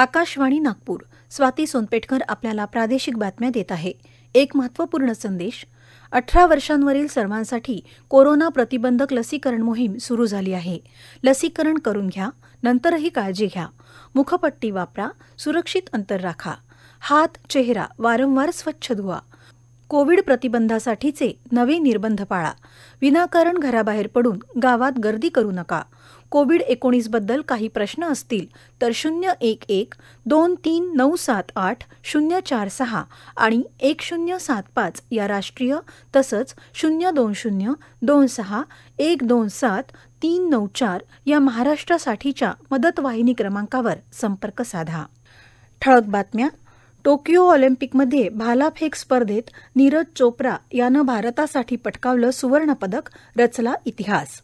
आकाशवाणी नागपूर स्वाती सोनपेटकर आपल्याला प्रादेशिक बातम्या देत आहे एक महत्त्वपूर्ण संदेश अठरा वर्षांवरील सर्वांसाठी कोरोना प्रतिबंधक लसीकरण मोहीम सुरू झाली आहे लसीकरण करून घ्या नंतरही काळजी घ्या मुखपट्टी वापरा सुरक्षित अंतर राखा हात चेहरा वारंवार स्वच्छ धुवा कोविड प्रतिबंधासाठीचे नवे निर्बंध पाळा विनाकारण घराबाहेर पडून गावात गर्दी करू नका कोविड एकोणीसबद्दल काही प्रश्न असतील तर शून्य एक एक दोन तीन नऊ सात आठ शून्य चार सहा आणि एक शून्य सात पाच या राष्ट्रीय तसंच शून्य दोन शून्य दोन सहा एक दोन सात तीन नऊ चार या महाराष्ट्रासाठीच्या मदतवाहिनी क्रमांकावर संपर्क साधा ठळक बातम्या टोकियो ऑलिम्पिकमध्ये भालाफेक स्पर्धेत नीरज चोप्रा यानं भारतासाठी पटकावलं सुवर्णपदक रचला इतिहास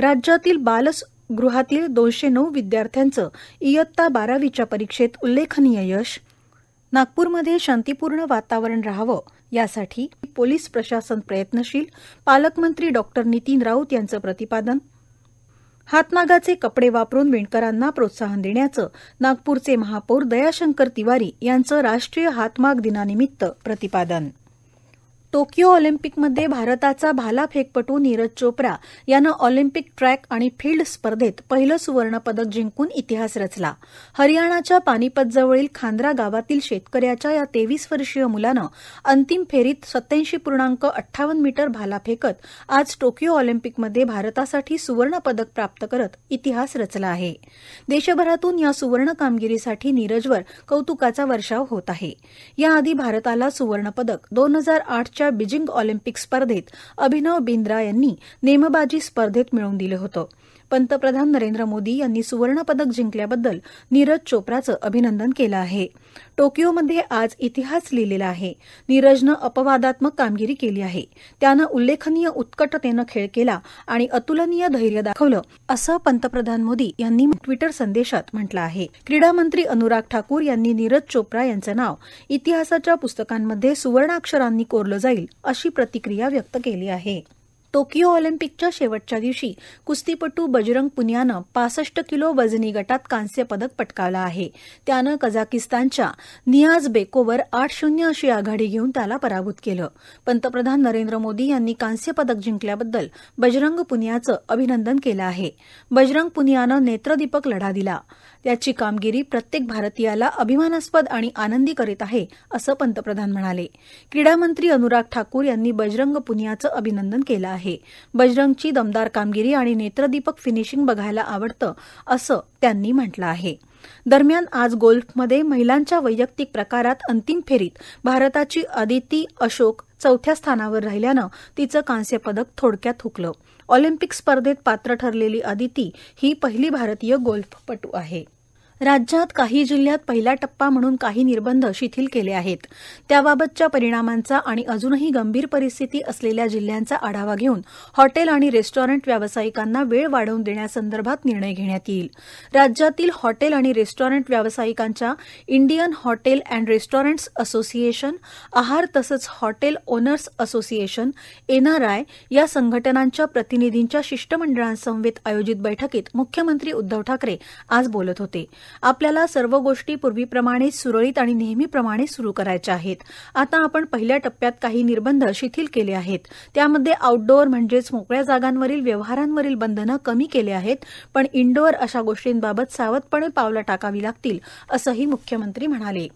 राज्यातील बालगृहातील दोनशे नऊ विद्यार्थ्यांचं इयत्ता बारावीच्या परीक्षेत उल्लेखनीय यश नागपूरमध्ये शांतीपूर्ण वातावरण राहावं यासाठी पोलीस प्रशासन प्रयत्नशील पालकमंत्री डॉक्टर नितीन राऊत यांचं प्रतिपादन हातमागाचे कपडे वापरून विणकरांना प्रोत्साहन देण्याचं नागपूरचे महापौर दयाशंकर तिवारी यांचं राष्ट्रीय हातमाग दिनानिमित्त प्रतिपादन टोकियो ऑलिम्पिकमध्ये भारताचा भाला फेकपटू नीरज चोप्रा यानं ऑलिम्पिक ट्रॅक आणि फील्ड स्पर्धेत पहिलं सुवर्णपदक जिंकून इतिहास रचला हरियाणाच्या पानिपतजवळील खांद्रा गावातील शेतकऱ्याच्या या तेवीस वर्षीय मुलानं अंतिम फेरीत सत्याऐंशी पूर्णांक अठ्ठावन्न मीटर भाला फेकत आज टोकियो ऑलिम्पिकमध्ये भारतासाठी सुवर्णपदक प्राप्त करत इतिहास रचला आहे देशभरातून या सुवर्ण कामगिरीसाठी नीरजवर कौतुकाचा वर्षाव होत आहे याआधी भारताला सुवर्णपदक दोन हजार आठ बीजिंग ऑलिम्पिक स्पर्धेत अभिनव बिंद्रा यांनी नेमबाजी स्पर्धेत मिळवून दिलं होतं पंतप्रधान नरेंद्र मोदी यांनी सुवर्ण पदक जिंकल्याबद्दल नीरज चोप्राचं अभिनंदन केलं आहे टोकियोमध्ये आज इतिहास लिहिलेला आहे नीरजनं अपवादात्मक कामगिरी केली आहे त्यानं उल्लेखनीय उत्कटतेनं खेळ केला आणि अतुलनीय धैर्य दाखवलं असं पंतप्रधान मोदी यांनी ट्विटर संदेशात म्हटलं आहे क्रीडा मंत्री अनुराग ठाकूर यांनी नीरज चोप्रा यांचं नाव इतिहासाच्या पुस्तकांमध्ये सुवर्णाक्षरांनी कोरलं जाईल अशी प्रतिक्रिया व्यक्त केली आहे टोकियो ऑलिम्पिकच्या शेवटच्या दिवशी कुस्तीपटू बजरंग पुनियानं पासष्ट किलो वजनी गटात कांस्य पदक पटकावलं आहे त्यानं कझाकिस्तानच्या नियाज बेकोवर आठ शून्य अशी आघाडी घेऊन त्याला पराभूत केलं पंतप्रधान नरेंद्र मोदी यांनी कांस्य पदक जिंकल्याबद्दल बजरंग पुनियाचं अभिनंदन केलं आहे बजरंग पुनियानं नेत्रदीपक लढा दिला त्याची कामगिरी प्रत्येक भारतीयाला अभिमानास्पद आणि आनंदी करीत आहे असं पंतप्रधान म्हणाले क्रीडामंत्री अनुराग ठाकूर यांनी बजरंग पुनियाचं अभिनंदन केलं आहे बजरंगची दमदार कामगिरी आणि नेत्रदीपक फिनिशिंग बघायला आवडतं असं त्यांनी म्हटलं आहे दरम्यान आज गोल्फमध्ये महिलांच्या वैयक्तिक प्रकारात अंतिम फेरीत भारताची अदिती अशोक चौथ्या स्थानावर राहिल्यानं तिचं कांस्यपदक थोडक्यात हुकलं ऑलिम्पिक स्पर्धेत पात्र ठरलेली अदिती ही पहिली भारतीय गोल्फपटू आहे राज्यात काही जिल्ह्यात पहिला टप्पा म्हणून काही निर्बंध शिथिल केले आहेत त्याबाबतच्या परिणामांचा आणि अजूनही गंभीर परिस्थिती असलेल्या जिल्ह्यांचा आढावा घेऊन हॉटेल आणि रेस्टॉरंट व्यावसायिकांना वेळ वाढवून देण्यासंदर्भात निर्णय घेण्यात येईल राज्यातील हॉटेल आणि रेस्टॉरंट व्यावसायिकांच्या Indian hotel and restaurants association आहार तसंच हॉटेल ओनर्स असोसिएशन एनआरआय या संघटनांच्या प्रतिनिधींच्या शिष्टमंडळांसमवेत आयोजित बैठकीत मुख्यमंत्री उद्धव ठाकरे आज बोलत होते आपल्याला सर्व गोष्टी पूर्वीप्रमाणे सुरळीत आणि नेहमीप्रमाणे सुरू करायच्या आहेत आता आपण पहिल्या टप्प्यात काही निर्बंध शिथिल केले आहेत त्यामध्ये आउटडोअर म्हणजेच मोकळ्या जागांवरील व्यवहारांवरील बंधनं कमी केले आहेत पण इनडोअर अशा गोष्टींबाबत सावधपणे पावलं टाकावी लागतील असंही मुख्यमंत्री म्हणाले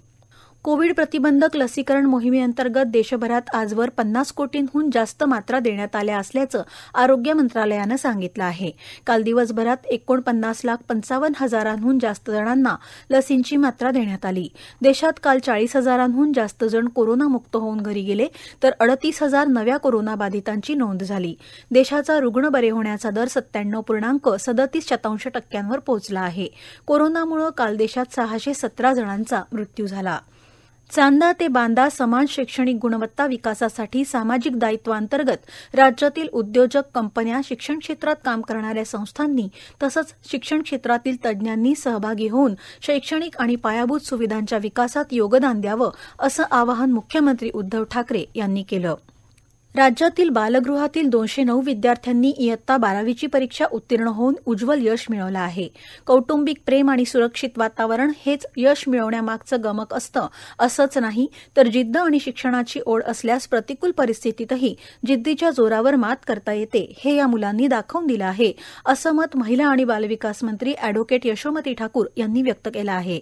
कोविड प्रतिबंधक लसीकरण मोहिमेअंतर्गत देशभरात आजवर पन्नास कोटींहून जास्त मात्रा देण्यात आल्या असल्याचं आरोग्य मंत्रालयानं सांगितलं आहे काल दिवसभरात एकोणपन्नास लाख पंचावन्न हजारांहून जास्त जणांना लसींची मात्रा देण्यात आली देशात काल चाळीस हजारांहून जास्त जण कोरोनामुक्त होऊन घरी गेले तर अडतीस हजार नव्या कोरोनाबाधितांची नोंद झाली देशाचा रुग्ण बरे होण्याचा दर सत्त्याण्णव पूर्णांक सदतीस शतांश टक्क्यांवर पोहोचला आहे कोरोनामुळे काल देशात सहाशे सतरा जणांचा मृत्यू झाला चांदा ते बांदा समान शैक्षणिक गुणवत्ता विकासासाठी सामाजिक दायित्वांतर्गत राज्यातील उद्योजक कंपन्या शिक्षण क्षेत्रात काम करणाऱ्या संस्थांनी तसंच शिक्षण क्षेत्रातील तज्ज्ञांनी सहभागी होऊन शैक्षणिक आणि पायाभूत सुविधांच्या विकासात योगदान द्यावं असं आवाहन मुख्यमंत्री उद्धव ठाकरे यांनी केलं राज्यातील बालगृहातील दोनशे नऊ विद्यार्थ्यांनी इयत्ता बारावीची परीक्षा उत्तीर्ण होऊन उज्ज्वल यश मिळवलं आहे कौटुंबिक प्रेम आणि सुरक्षित वातावरण हेच यश मिळवण्यामागचं गमक असतं असंच नाही तर जिद्द आणि शिक्षणाची ओढ असल्यास प्रतिकूल परिस्थितीतही जिद्दीच्या जोरावर मात करता येते हे या मुलांनी दाखवून दिलं आहे असं मत महिला आणि बालविकास मंत्री अॅडव्होकेट यशोमती ठाकूर यांनी व्यक्त केलं आहे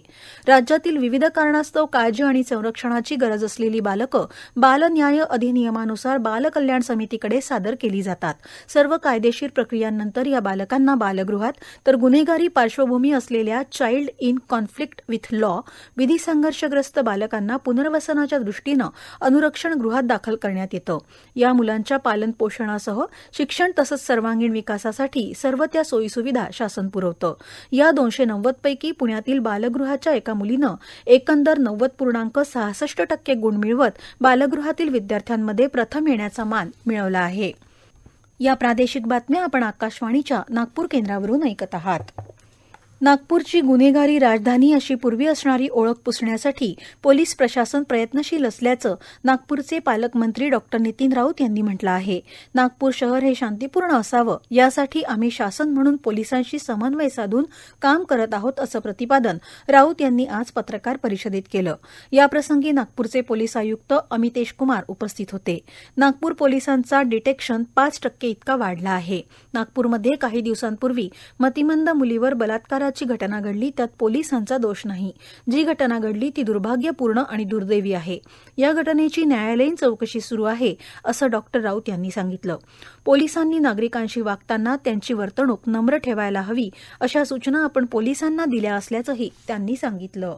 राज्यातील विविध कारणास्तव काळजी आणि संरक्षणाची गरज असलेली बालकं बालन्याय अधिनियमानुसार बाल बालकल्याण समितीकडे सादर केली जातात सर्व कायदेशीर प्रक्रियांनंतर या बालकांना बालगृहात तर गुन्हेगारी पार्श्वभूमी असलेल्या child in conflict with law विधी संघर्षग्रस्त बालकांना पुनर्वसनाच्या दृष्टीनं अनुरक्षण गृहात दाखल करण्यात येतं या मुलांच्या पालन पोषणासह शिक्षण तसंच सर्वांगीण विकासासाठी सर्व त्या सोयीसुविधा शासन पुरवतं या दोनशे नव्वद पैकी पुण्यातील बालगृहाच्या एका मुलीनं एकंदर नव्वद पूर्णांक सहासष्ट टक्के गुण मिळवत बालगृहातील विद्यार्थ्यांमध्ये प्रथम येण्याचा करण्याचा मान मिळवला आहे या प्रादेशिक बातम्या आपण आकाशवाणीच्या नागपूर केंद्रावरून ऐकत आहात नागपूरची गुन्हेगारी राजधानी अशी पूर्वी असणारी ओळख पुसण्यासाठी पोलीस प्रशासन प्रयत्नशील असल्याचं नागपूरचे पालकमंत्री डॉ नितीन राऊत यांनी म्हटलं आहे नागपूर शहर हे शांतीपूर्ण असावं यासाठी आम्ही शासन म्हणून पोलिसांशी समन्वय साधून काम करत आहोत असं प्रतिपादन राऊत यांनी आज पत्रकार परिषदेत केलं याप्रसंगी नागपूरचे पोलीस आयुक्त अमितेश कुमार उपस्थित होते नागपूर पोलिसांचा डिटेक्शन पाच टक्के इतका वाढला आहे नागपूरमध्ये काही दिवसांपूर्वी मतिमंद मुलीवर बलात्कार अपघाताची घटना घडली त्यात पोलिसांचा दोष नाही जी घटना घडली ती दुर्भाग्यपूर्ण आणि दुर्दैवी आहे या घटनेची न्यायालयीन चौकशी सुरू आहे असं डॉक्टर राऊत यांनी सांगितलं पोलिसांनी नागरिकांशी वागताना त्यांची वर्तणूक नम्र ठेवायला हवी अशा सूचना आपण पोलिसांना दिल्या असल्याचंही त्यांनी सांगितलं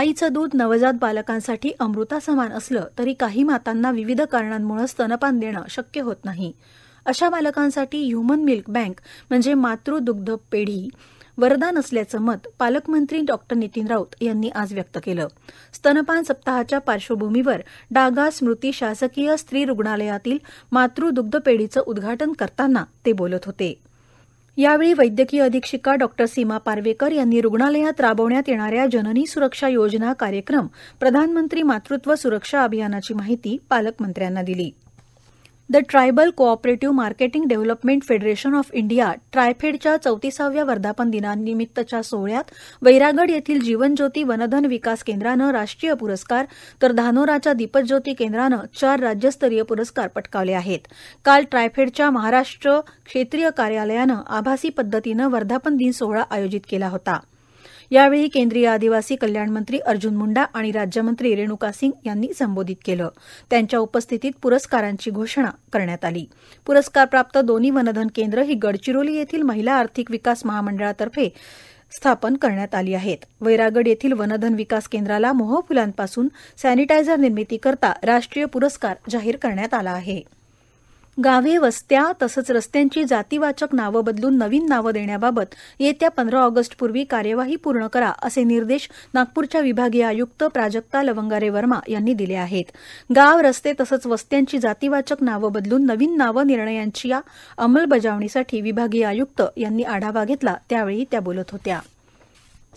आईचं दूध नवजात बालकांसाठी अमृता समान असलं तरी काही मातांना विविध कारणांमुळे स्तनपान देणं शक्य होत नाही अशा बालकांसाठी ह्युमन मिल्क बँक म्हणजे मातृ दुग्ध पेढी वरदान असल्याचं मत पालकमंत्री डॉ नितीन राऊत यांनी आज व्यक्त केलं स्तनपान सप्ताहाच्या पार्श्वभूमीवर डागा स्मृती शासकीय स्त्री रुग्णालयातील मातृ दुग्धपेढीचं उद्घाटन करताना ते बोलत होते यावेळी वैद्यकीय अधीक्षिका डॉ सीमा पारवेकर यांनी रुग्णालयात राबवण्यात येणाऱ्या जननी सुरक्षा योजना कार्यक्रम प्रधानमंत्री मातृत्व सुरक्षा अभियानाची माहिती पालकमंत्र्यांना दिली the tribal cooperative marketing development federation of India ट्रायफेडच्या चौतीसाव्या वर्धापन दिनानिमित्तच्या सोहळ्यात वैरागड येथील जीवनज्योती वनधन विकास केंद्रानं राष्ट्रीय पुरस्कार तर धानोराच्या दीपज्योती केंद्रानं चार राज्यस्तरीय पुरस्कार पटकावले आहेत काल ट्रायफेडच्या महाराष्ट्र क्षेत्रीय कार्यालयानं आभासी पद्धतीनं वर्धापन दिन सोहळा आयोजित केला होता यावेळी केंद्रीय आदिवासी कल्याण मंत्री अर्जुन मुंडा आणि राज्यमंत्री रेणुका सिंग यांनी संबोधित केलं त्यांच्या उपस्थितीत पुरस्कारांची घोषणा करण्यात आली पुरस्कारप्राप्त दोन्ही वनधन केंद्र ही गडचिरोली येथील महिला आर्थिक विकास महामंडळातर्फे स्थापन करण्यात आली आहेत वैरागड येथील वनधन विकास केंद्राला मोहफुलांपासून सॅनिटायझर निर्मितीकरता राष्ट्रीय पुरस्कार जाहीर करण्यात आला आहे गावे वस्त्या तसंच रस्त्यांची जातीवाचक नावं बदलून नवीन नावं देण्याबाबत येत्या पंधरा ऑगस्टपूर्वी कार्यवाही पूर्ण करा असे निर्देश नागपूरच्या विभागीय आयुक्त प्राजक्ता लवंगारे वर्मा यांनी दिले आहेत गाव रस्ते तसंच वस्त्यांची जातीवाचक नावं बदलून नवीन नावं निर्णयांची अंमलबजावणीसाठी विभागीय आयुक्त यांनी आढावा घेतला त्यावेळी त्या बोलत होत्या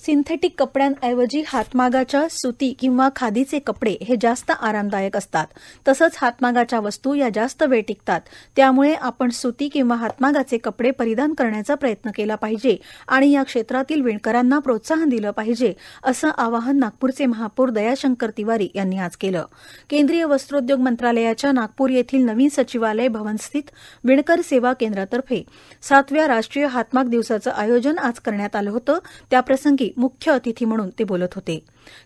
सिंथेटिक कपड्यांऐवजी हातमागाच्या सुती किंवा खादीचे कपडे हे जास्त आरामदायक असतात तसंच हातमागाच्या वस्तू या जास्त वेळ टिकतात त्यामुळे आपण सुती किंवा हातमागाचे कपडे परिधान करण्याचा प्रयत्न केला पाहिजे आणि या क्षेत्रातील विणकरांना प्रोत्साहन दिलं पाहिजे असं आवाहन नागपूरचे महापौर दयाशंकर तिवारी यांनी आज केलं केंद्रीय वस्त्रोद्योग मंत्रालयाच्या नागपूर येथील नवीन सचिवालय भवनस्थित विणकर सेवा केंद्रातर्फे सातव्या राष्ट्रीय हातमाग दिवसाचं आयोजन आज करण्यात आलं होतं त्याप्रसंगी मुख्य अतिथी म्हणून ते बोलत होते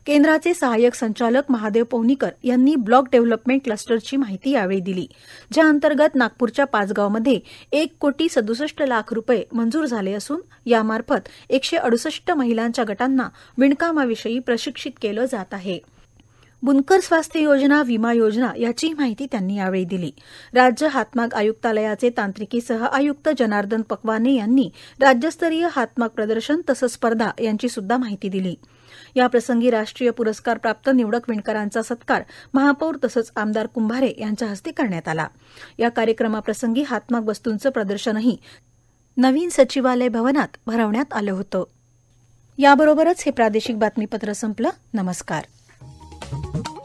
केंद्राचे सहाय्यक संचालक महादेव पवनीकर यांनी ब्लॉक डेव्हलपमेंट क्लस्टरची माहिती यावेळी दिली ज्या अंतर्गत नागपूरच्या पाचगावमध्ये एक कोटी सदुसष्ट लाख रुपये मंजूर झाले असून यामार्फत एकशे अडुसष्ट महिलांच्या गटांना विणकामाविषयी प्रशिक्षित केलं जात आहे बुनकर स्वास्थ्य योजना विमा योजना याची माहिती त्यांनी यावेळी दिली राज्य हातमाग आयुक्तालयाचे तांत्रिकी सह आयुक्त जनार्दन पकवाने यांनी राज्यस्तरीय हातमाग प्रदर्शन तसंच स्पर्धा यांची सुद्धा माहिती दिली याप्रसंगी राष्ट्रीय पुरस्कार प्राप्त निवडक विणकरांचा सत्कार महापौर तसंच आमदार कुंभारे यांच्या हस्ते करण्यात आला या कार्यक्रमाप्रसंगी हातमाग वस्तूंचं प्रदर्शनही नवीन सचिवालय भवनात भरवण्यात आलं होतं याबरोबरच हे प्रादेशिक बातमीपत्र संपलं नमस्कार Thank you.